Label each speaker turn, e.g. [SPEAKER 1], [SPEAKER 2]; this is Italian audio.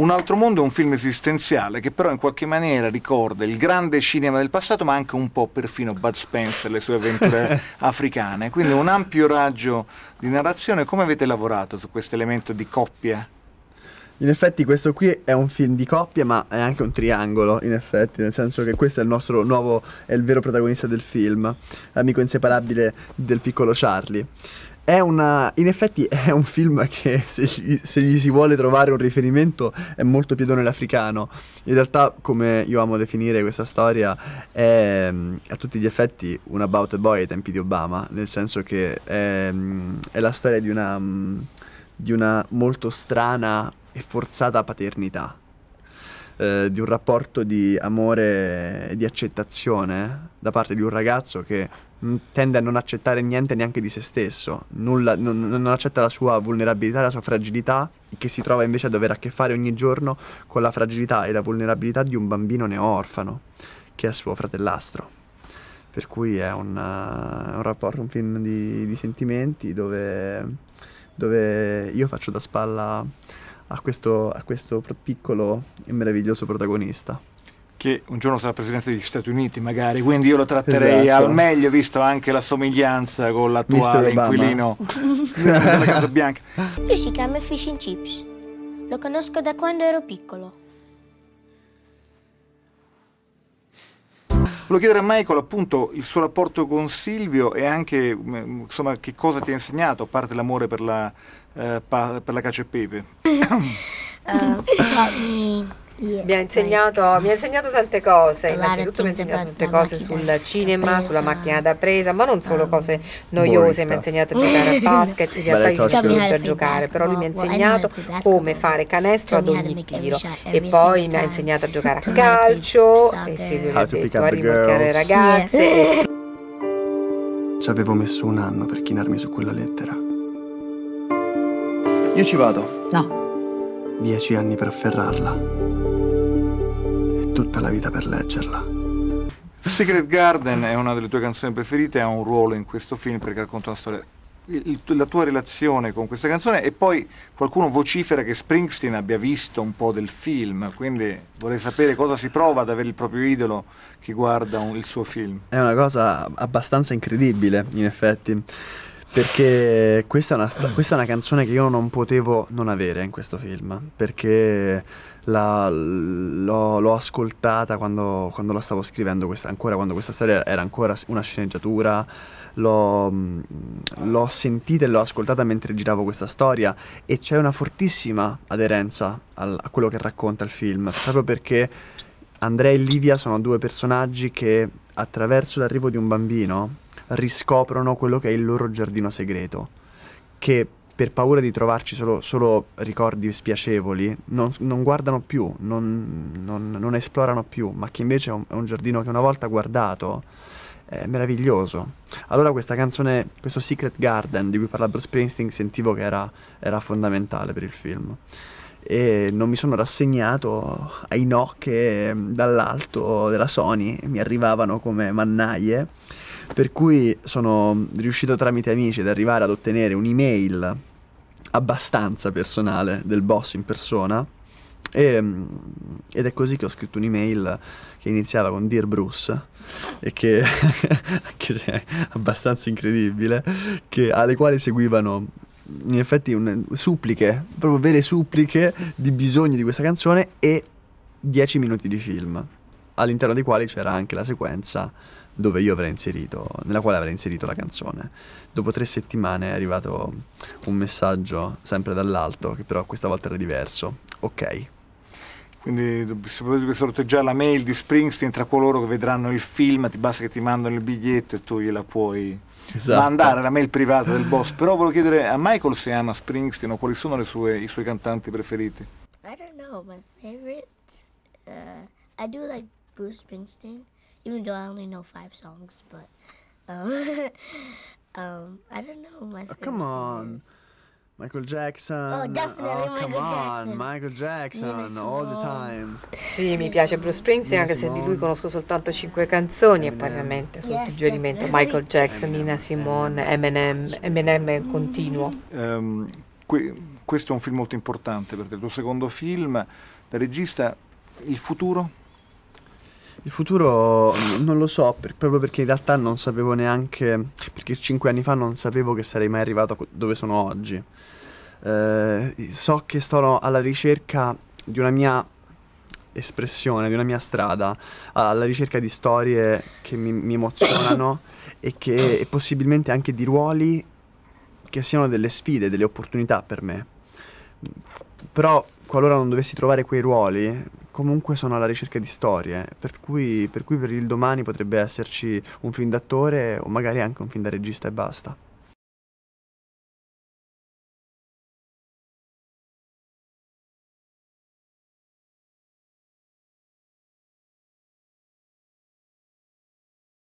[SPEAKER 1] Un altro mondo è un film esistenziale che però in qualche maniera ricorda il grande cinema del passato, ma anche un po' perfino Bud Spencer e le sue avventure africane. Quindi un ampio raggio di narrazione. Come avete lavorato su questo elemento di coppia?
[SPEAKER 2] In effetti questo qui è un film di coppia, ma è anche un triangolo, in effetti, nel senso che questo è il nostro nuovo, è il vero protagonista del film, l'amico inseparabile del piccolo Charlie. È una, in effetti è un film che se gli, se gli si vuole trovare un riferimento è molto piedone l'africano. In realtà, come io amo definire questa storia, è a tutti gli effetti un about a boy ai tempi di Obama, nel senso che è, è la storia di una, di una molto strana e forzata paternità. Eh, di un rapporto di amore e di accettazione da parte di un ragazzo che mm, tende a non accettare niente neanche di se stesso, nulla, non, non, accetta la sua vulnerabilità, la sua fragilità, che si trova invece a dover a che fare ogni giorno con la fragilità e la vulnerabilità di un bambino neorfano, che è suo fratellastro. Per cui è un, uh, un rapporto, un film di, di sentimenti dove, dove io faccio da spalla a questo, a questo piccolo e meraviglioso protagonista
[SPEAKER 1] che un giorno sarà presidente degli Stati Uniti magari, quindi io lo tratterei esatto. al meglio visto anche la somiglianza con l'attuale inquilino della Casa Bianca. Lui si chiama Fish and Chips, lo conosco da quando ero piccolo. Volevo chiedere a Michael appunto il suo rapporto con Silvio e anche mm, insomma, che cosa ti ha insegnato, a parte l'amore per la, eh, per la cacio e pepe. uh,
[SPEAKER 2] mi, ha eh. insegnato, mi ha insegnato, tante cose, innanzitutto mi ha insegnato tante cose sul cinema, sulla macchina da presa, ma non solo ah. cose noiose, mi ha insegnato a boh. giocare a basket, in realtà io non riuscito a giocare, però lui mi ha insegnato come fare canestro ad ogni tiro e poi mi ha insegnato a giocare a calcio e sì, detto a rimorchiare le ragazze. Ci avevo messo un anno per chinarmi su quella lettera. Io ci vado. No. Dieci anni per afferrarla tutta la vita per leggerla.
[SPEAKER 1] Secret Garden è una delle tue canzoni preferite, ha un ruolo in questo film perché racconta una storia il, la tua relazione con questa canzone e poi qualcuno vocifera che Springsteen abbia visto un po' del film, quindi vorrei sapere cosa si prova ad avere il proprio idolo che guarda un, il suo film.
[SPEAKER 2] È una cosa abbastanza incredibile, in effetti. Perché questa è, una questa è una canzone che io non potevo non avere in questo film. Perché l'ho, ascoltata quando, quando, la stavo scrivendo, questa, ancora quando questa storia era ancora una sceneggiatura, mhmm, l'ho, sentita e l'ho ascoltata mentre giravo questa storia e c'è una fortissima aderenza al, a quello che racconta il film, proprio perché Andrea e Livia sono due personaggi che attraverso l'arrivo di un bambino riscoprono quello che è il loro giardino segreto, che per paura di trovarci solo, solo ricordi spiacevoli non, non guardano più, non, non, non, esplorano più, ma che invece è un, è un giardino che una volta guardato è meraviglioso. Allora questa canzone, questo Secret Garden di cui parla Bruce Springsteen, sentivo che era, era fondamentale per il film e non mi sono rassegnato ai no che dall'alto della Sony mi arrivavano come mannaie per cui sono riuscito tramite amici ad arrivare ad ottenere un'email abbastanza personale del boss in persona. E, ehm, ed è così che ho scritto un'email che iniziava con Dear Bruce e che, che è abbastanza incredibile, che, alle quali seguivano in effetti un, suppliche, proprio vere suppliche di bisogno di questa canzone e 10 minuti di film all'interno dei quali c'era anche la sequenza dove io avrei inserito, nella quale avrei inserito la canzone. Dopo tre settimane è arrivato un messaggio sempre dall'alto, che però questa volta era diverso. Ok.
[SPEAKER 1] Quindi se potete sorteggiare la mail di Springsteen tra coloro che vedranno il film, ti basta che ti mandano il biglietto e tu gliela puoi esatto. mandare, la mail privata del boss. Però volevo chiedere a Michael se ama Springsteen o quali sono sue, i suoi cantanti preferiti. I don't know, my favorite... Uh, I do like Bruce Springsteen, even though I only know five songs, but um, um I don't know my.
[SPEAKER 2] Oh, come on. Michael Jackson. Oh, definitely oh, Michael come Jackson. on, Michael Jackson, all the time. Sì, mi piace Bruce Springsteen, anche se di lui conosco soltanto cinque canzoni e poi ovviamente sul yes, suggerimento Michael Jackson, Nina Simone, Eminem, Eminem è continuo.
[SPEAKER 1] Um, que questo è un film molto importante perché te, il tuo secondo film
[SPEAKER 2] da regista, il futuro? Il futuro non lo so, per, proprio perché in realtà non sapevo neanche, perché cinque anni fa non sapevo che sarei mai arrivato dove sono oggi. Eh, so che sono alla ricerca di una mia espressione, di una mia strada, alla ricerca di storie che mi, mi emozionano e, che, e possibilmente anche di ruoli che siano delle sfide, delle opportunità per me. Però qualora non dovessi trovare quei ruoli, comunque sono alla ricerca di storie, per cui, per cui per il domani potrebbe esserci un film d'attore o magari anche un film da regista e basta.